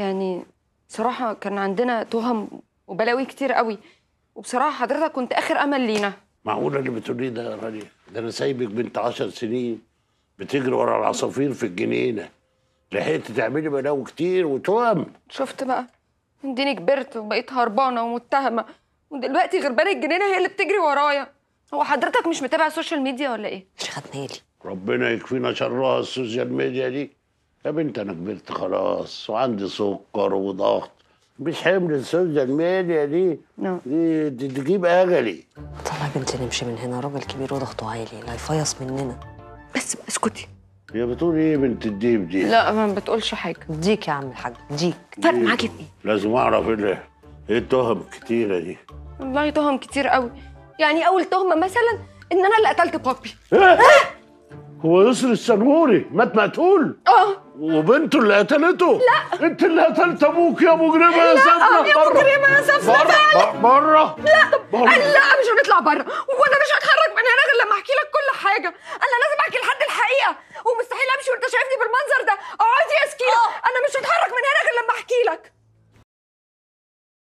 يعني بصراحه كان عندنا تهم وبلاوي كتير قوي وبصراحه حضرتك كنت اخر امل لينا معقوله اللي بتقوليه ده يا غالية؟ ده انا سايبك بنت 10 سنين بتجري ورا العصافير في الجنينه لحقت تعملي بلاوي كتير وتهم شفت بقى اديني كبرت وبقيت هربانه ومتهمه ودلوقتي غربانه الجنينه هي اللي بتجري ورايا هو حضرتك مش متابع السوشيال ميديا ولا ايه؟ مش خدنالي ربنا يكفينا شرها السوشيال ميديا دي يا بنت انا كبرت خلاص وعندي سكر وضغط مش حمل السوشيال ميديا نعم. دي دي, تجيب اجلي طلع بنتي نمشي من هنا راجل كبير وضغطه عالي لا يفيص مننا بس بقى اسكتي هي بتقول ايه بنت الديب دي؟ لا ما بتقولش حاجه ديك يا عم الحاج ديك فرق معاكي في ايه؟ لازم اعرف ايه ايه التهم كتيره دي؟ والله تهم كتير قوي يعني اول تهمه مثلا ان انا اللي قتلت بابي إيه؟ إيه؟ هو يسر السنوري مات مقتول اه وبنته اللي قتلته لا انت اللي قتلت ابوك يا مجرمه يا سفنه يا مجرمه يا سفنه بره لا طب لا مش هنطلع بره وانا مش هتخرج من هنا غير لما احكي لك كل حاجه انا لازم احكي لحد الحقيقه ومستحيل امشي وانت شايفني بالمنظر ده اقعدي يا سكينه آه. انا مش هتحرك من هنا غير